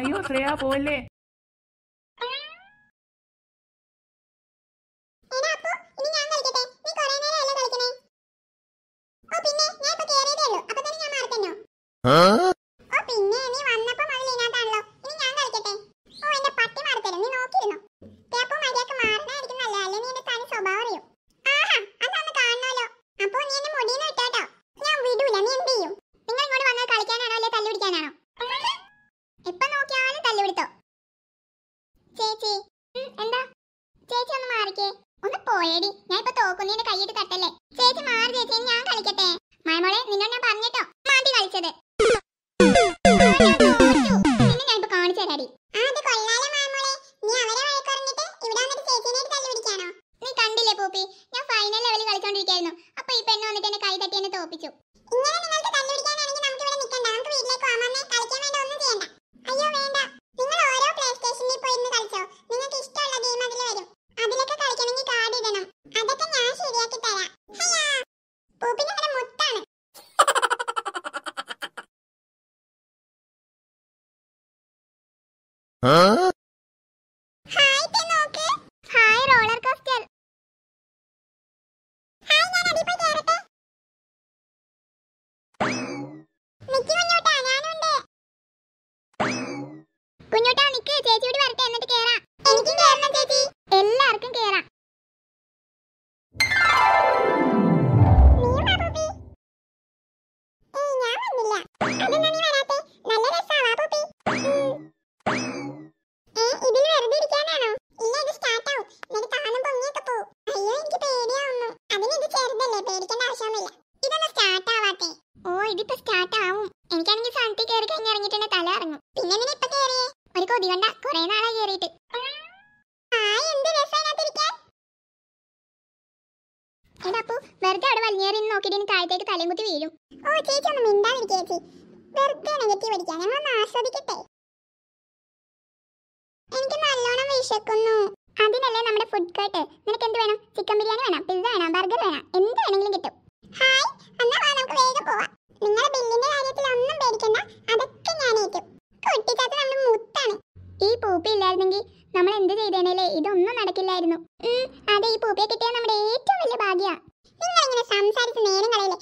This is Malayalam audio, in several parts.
അയ്യോ ശ്രേയ പോവല്ലേ Huh? ചേച്ചി എന്താ ചേച്ചി ഒന്ന് മാറിക്കേ ഒന്ന് പോയേടി ഞാൻ ഇപ്പൊ തോക്കുന്നതിന്റെ കൈയിട്ട് തട്ടല്ലേ ചേച്ചി മാറി ചേച്ചി ഞാൻ കളിക്കട്ടെ മയമോളെ നിന്നോട് കുഞ്ഞൂട്ടാ നിക്ക് ചേച്ചിയോട് വരട്ടെ അല്ലേ പേടിക്കേണ്ട ആവശ്യമൊന്നുമില്ല ഇതൊന്നും സ്റ്റാർട്ട് ആവാത്തേ ഓ ഇതിപ്പോ സ്റ്റാർട്ട് ആവും എനിക്കാണെങ്കിൽ സ്ഥലത്ത് കയറി കഴിഞ്ഞ് ഇറങ്ങിയിട്ടുണ്ട് തല ഇറങ്ങും പിന്നെ നിന്നെ ഇപ്പൊ കയറിയേ ഒരു കൊതി കൊണ്ട കുറെ നാളായി കയറിയിട്ട് എടാപ്പു വെറുതെ അവിടെ വലിഞ്ഞേറിന്ന് നോക്കിയിട്ട് താഴത്തേക്ക് തലയും കുത്തി വീഴും ഓ ചേച്ചി ഒന്ന് മിണ്ടാതിരിക്കേ ചേച്ചി വെറുതെ നെഗറ്റീവ് അടിക്കാൻ ഞങ്ങളൊന്ന് ആസ്വദിക്കട്ടെ എനിക്ക് നല്ലോണം വിശക്കുന്നു അതിനല്ലേ നമ്മുടെ ഫുഡ് കോർട്ട് നിനക്ക് എന്ത് വേണം ചിക്കൻ ബിരിയാണി വേണം പിസ്സ വേണം ബർഗർ വേണം എന്ത് വേണമെങ്കിലും കിട്ടും ഹായ് എന്നാ വാ നമുക്ക് വേഗം പോവാ നിങ്ങളുടെ ബില്ലിന്റെ കാര്യത്തിൽ ഒന്നും പേടിക്കണ്ട അതൊക്കെ ഞാൻ ഏറ്റു കൊട്ടിക്കാത്ത നമ്മൾ മുത്താണ് ഈ പൂപ്പി ഇല്ലായിരുന്നെങ്കിൽ നമ്മൾ എന്ത് ചെയ്തേനല്ലേ ഇതൊന്നും നടക്കില്ലായിരുന്നു അതെ ഈ പൂപ്പിയെ കിട്ടിയ നമ്മുടെ ഏറ്റവും വലിയ ഭാഗ്യമാണ് നിങ്ങൾ ഇങ്ങനെ സംസാരിച്ച് നേരം കളയല്ലേ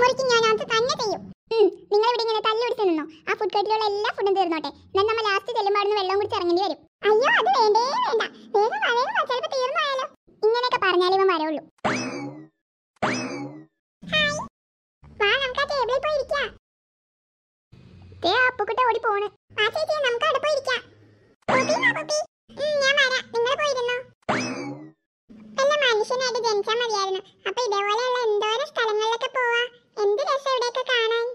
മുറിക്ക് ഞാൻ അത് തന്നെ ചെയ്യും നിങ്ങൾ ഇവിടെ ഇങ്ങനെ തല്ലുപിടിച്ച് നിന്നോ ആ ഫുഡ് കോർട്ടിലുള്ള എല്ലാ ഫുഡും തീർന്നോട്ടെ എന്നാൽ നമ്മൾ ലാസ്റ്റ് ചെല്ലുമ്പോൾ അവിടുന്ന് വെള്ളം കുടിച്ച് ഇറങ്ങേണ്ടി വരും അയ്യോ അത് വേണ്ടേ വേണ്ട വേഗം വേഗം ചിലപ്പോൾ തീർന്നായാലോ ഇങ്ങനെയൊക്കെ പറഞ്ഞാലേ ഇവൻ വരവുള്ളൂ വാ നമുക്ക് ടേബിളിൽ പോയി ദേ അപ്പുക്കുട്ട ഓടി പോണ് ആ ചേച്ചി നമുക്ക് അവിടെ പോയി ഞാൻ വരാം നിങ്ങൾ പോയിരുന്നോ വല്ല മനുഷ്യനായിട്ട് ജനിച്ചാൽ മതിയായിരുന്നു അപ്പൊ ഇതേപോലെയുള്ള എന്തോരം സ്ഥലങ്ങളിലൊക്കെ പോവാ രസമുണ്ടൊക്കെ കാണാൻ